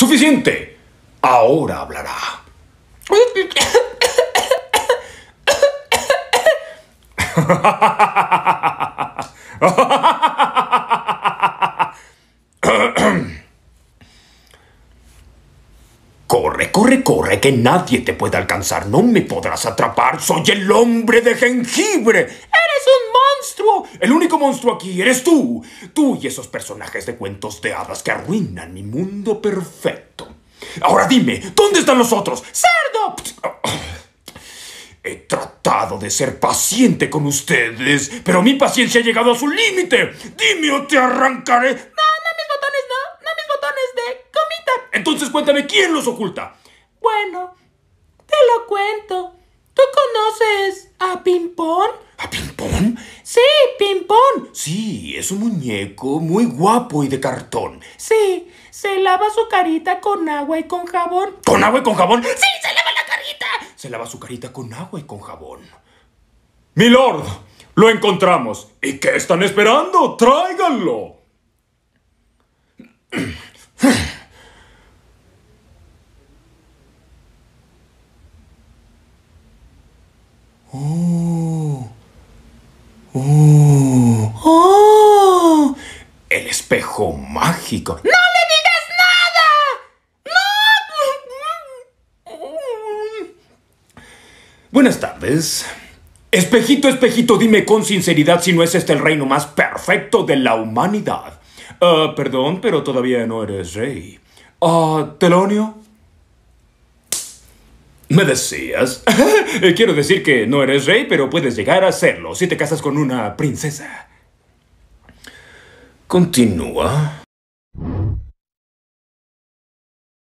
Suficiente. Ahora hablará. corre, corre, corre, que nadie te puede alcanzar. No me podrás atrapar. Soy el hombre de jengibre. El único monstruo aquí eres tú. Tú y esos personajes de cuentos de hadas que arruinan mi mundo perfecto. Ahora dime, ¿dónde están los otros? ¡Cerdo! He tratado de ser paciente con ustedes, pero mi paciencia ha llegado a su límite. Dime o te arrancaré. No, no mis botones, no. No mis botones de comita. Entonces cuéntame quién los oculta. Bueno, te lo cuento. ¿Tú conoces a Pimpón? Sí, ping Sí, es un muñeco muy guapo y de cartón. Sí, se lava su carita con agua y con jabón. ¿Con agua y con jabón? Sí, se lava la carita. Se lava su carita con agua y con jabón. Milord, lo encontramos. ¿Y qué están esperando? Tráiganlo. Oh. ¡Oh! ¡Oh! El espejo mágico. ¡No le digas nada! ¡No! Buenas tardes. Espejito, espejito, dime con sinceridad si no es este el reino más perfecto de la humanidad. Ah, perdón, pero todavía no eres rey. Ah, Telonio. ¿Me decías. Eh, quiero decir que no eres rey, pero puedes llegar a serlo si te casas con una princesa. Continúa.